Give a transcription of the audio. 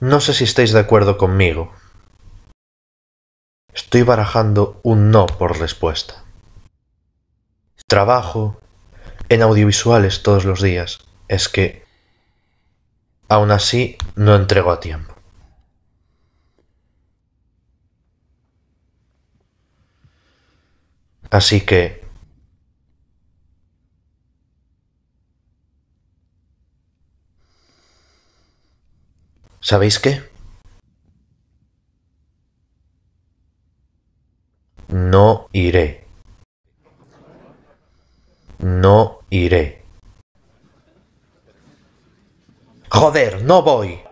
No sé si estáis de acuerdo conmigo. Estoy barajando un no por respuesta. Trabajo en audiovisuales todos los días. Es que, aún así, no entrego a tiempo. Así que ¿Sabéis qué? No iré. No iré. Joder, no voy.